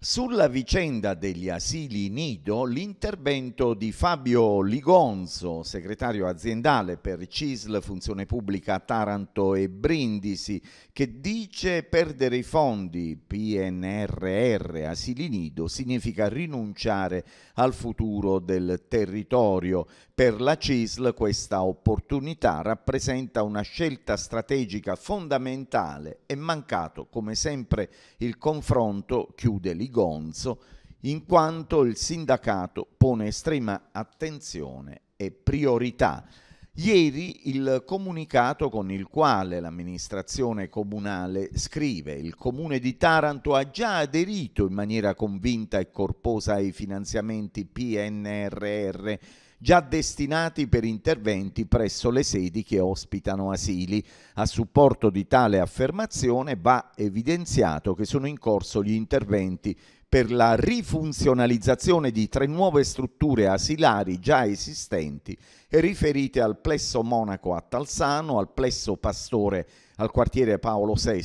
Sulla vicenda degli asili nido, l'intervento di Fabio Ligonzo, segretario aziendale per CISL Funzione Pubblica Taranto e Brindisi, che dice perdere i fondi PNRR asili nido significa rinunciare al futuro del territorio. Per la CISL questa opportunità rappresenta una scelta strategica fondamentale e mancato come sempre il confronto chiude lì Gonzo, in quanto il sindacato pone estrema attenzione e priorità. Ieri il comunicato con il quale l'amministrazione comunale scrive il comune di Taranto ha già aderito in maniera convinta e corposa ai finanziamenti PNRR già destinati per interventi presso le sedi che ospitano asili. A supporto di tale affermazione va evidenziato che sono in corso gli interventi per la rifunzionalizzazione di tre nuove strutture asilari già esistenti e riferite al plesso Monaco a Talsano, al plesso Pastore al quartiere Paolo VI,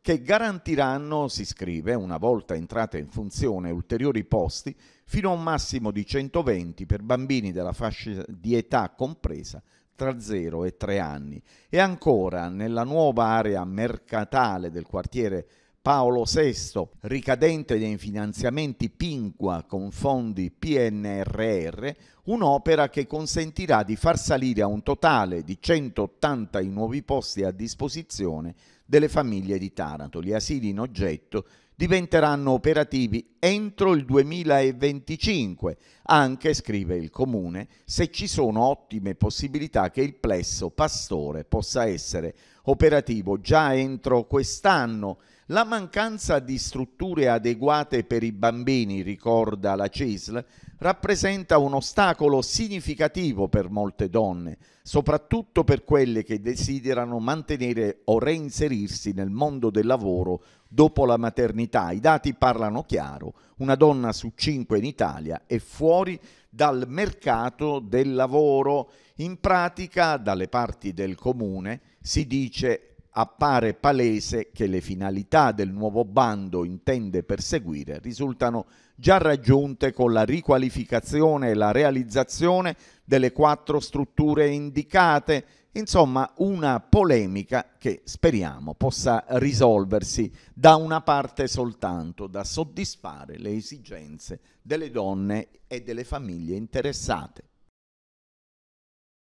che garantiranno, si scrive, una volta entrate in funzione ulteriori posti fino a un massimo di 120 per bambini della fascia di età compresa tra 0 e 3 anni e ancora nella nuova area mercatale del quartiere Paolo VI, ricadente nei finanziamenti Pinqua con fondi PNRR, un'opera che consentirà di far salire a un totale di 180 i nuovi posti a disposizione delle famiglie di Taranto. Gli asili in oggetto diventeranno operativi entro il 2025, anche, scrive il Comune, se ci sono ottime possibilità che il plesso pastore possa essere operativo già entro quest'anno la mancanza di strutture adeguate per i bambini, ricorda la CISL, rappresenta un ostacolo significativo per molte donne, soprattutto per quelle che desiderano mantenere o reinserirsi nel mondo del lavoro dopo la maternità. I dati parlano chiaro, una donna su cinque in Italia è fuori dal mercato del lavoro, in pratica dalle parti del comune si dice appare palese che le finalità del nuovo bando intende perseguire risultano già raggiunte con la riqualificazione e la realizzazione delle quattro strutture indicate, insomma una polemica che speriamo possa risolversi da una parte soltanto, da soddisfare le esigenze delle donne e delle famiglie interessate.